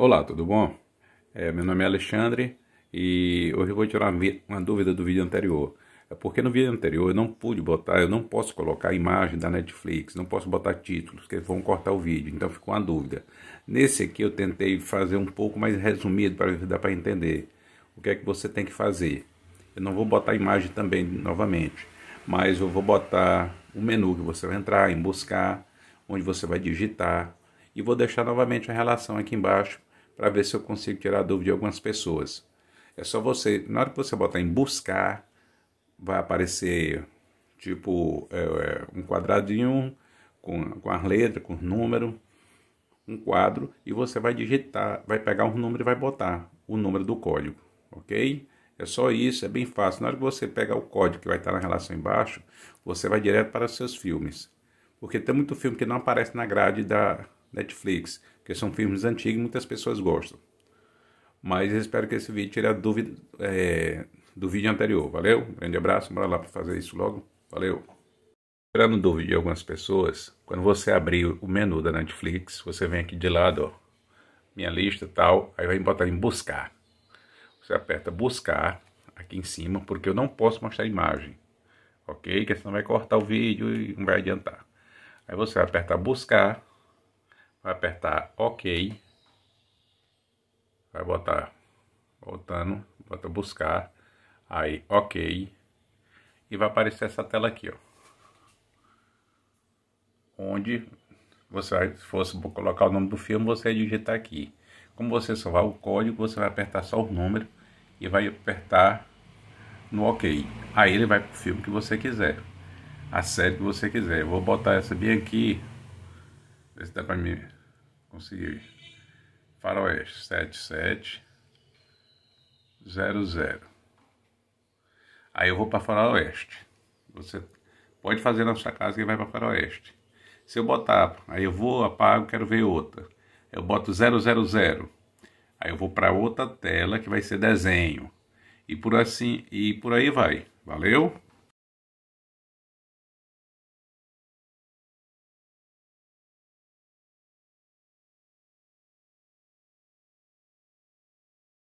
Olá, tudo bom? É, meu nome é Alexandre e hoje eu vou tirar uma dúvida do vídeo anterior. É porque no vídeo anterior eu não pude botar, eu não posso colocar a imagem da Netflix, não posso botar títulos, porque vão cortar o vídeo, então ficou uma dúvida. Nesse aqui eu tentei fazer um pouco mais resumido para dar para entender o que é que você tem que fazer. Eu não vou botar a imagem também novamente, mas eu vou botar o menu que você vai entrar em buscar, onde você vai digitar, e vou deixar novamente a relação aqui embaixo para ver se eu consigo tirar dúvida de algumas pessoas. É só você, na hora que você botar em buscar, vai aparecer tipo é, é, um quadradinho com, com as letras, com os números, um quadro, e você vai digitar, vai pegar um número e vai botar o número do código, ok? É só isso, é bem fácil. Na hora que você pegar o código que vai estar na relação embaixo, você vai direto para os seus filmes. Porque tem muito filme que não aparece na grade da, Netflix, que são filmes antigos e muitas pessoas gostam. Mas eu espero que esse vídeo tire a dúvida é, do vídeo anterior. Valeu? Um grande abraço, bora lá para fazer isso logo. Valeu! Tirando dúvida de algumas pessoas, quando você abrir o menu da Netflix, você vem aqui de lado, ó, minha lista e tal, aí vai botar em buscar. Você aperta buscar aqui em cima, porque eu não posso mostrar a imagem, ok? Que senão vai cortar o vídeo e não vai adiantar. Aí você aperta buscar, vai apertar OK, vai botar voltando, bota buscar, aí OK, e vai aparecer essa tela aqui, ó, onde você se fosse colocar o nome do filme, você ia digitar aqui. Como você só vai o código, você vai apertar só o número e vai apertar no OK. Aí ele vai pro filme que você quiser, a série que você quiser. Eu vou botar essa bem aqui, Ver se dá pra mim conseguir. Faroeste 7700. Aí eu vou para Faroeste. Você pode fazer na sua casa que vai para Faroeste. Se eu botar, aí eu vou, apago, quero ver outra. Eu boto 000. Aí eu vou para outra tela que vai ser desenho. E por assim, e por aí vai. Valeu?